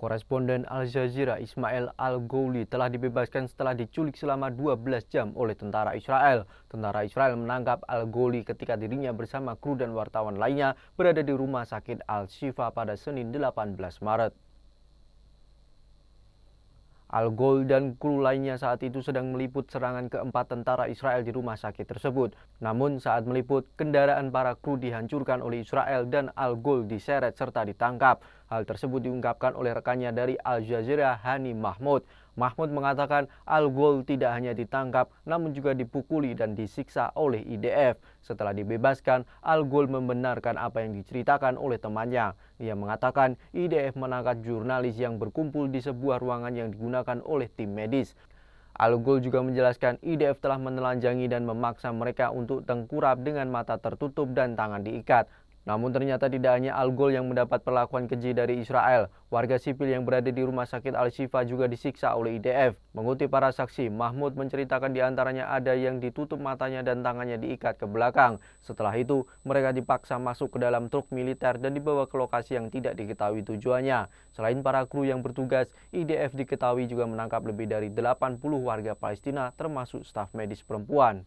Koresponden Al Jazeera Ismail Al-Ghouli telah dibebaskan setelah diculik selama 12 jam oleh tentara Israel. Tentara Israel menangkap Al-Ghouli ketika dirinya bersama kru dan wartawan lainnya berada di rumah sakit Al-Shifa pada Senin 18 Maret. Al ghul dan kru lainnya saat itu sedang meliput serangan keempat tentara Israel di rumah sakit tersebut. Namun saat meliput, kendaraan para kru dihancurkan oleh Israel dan Al ghul diseret serta ditangkap. Hal tersebut diungkapkan oleh rekannya dari Al Jazeera Hani Mahmud. Mahmud mengatakan Al-Ghul tidak hanya ditangkap namun juga dipukuli dan disiksa oleh IDF. Setelah dibebaskan, Al-Ghul membenarkan apa yang diceritakan oleh temannya. Ia mengatakan IDF menangkap jurnalis yang berkumpul di sebuah ruangan yang digunakan oleh tim medis. Al-Ghul juga menjelaskan IDF telah menelanjangi dan memaksa mereka untuk tengkurap dengan mata tertutup dan tangan diikat. Namun ternyata tidak hanya Al Ghul yang mendapat perlakuan keji dari Israel. Warga sipil yang berada di rumah sakit Al-Shifa juga disiksa oleh IDF. Mengutip para saksi, Mahmud menceritakan di antaranya ada yang ditutup matanya dan tangannya diikat ke belakang. Setelah itu, mereka dipaksa masuk ke dalam truk militer dan dibawa ke lokasi yang tidak diketahui tujuannya. Selain para kru yang bertugas, IDF diketahui juga menangkap lebih dari 80 warga Palestina termasuk staf medis perempuan.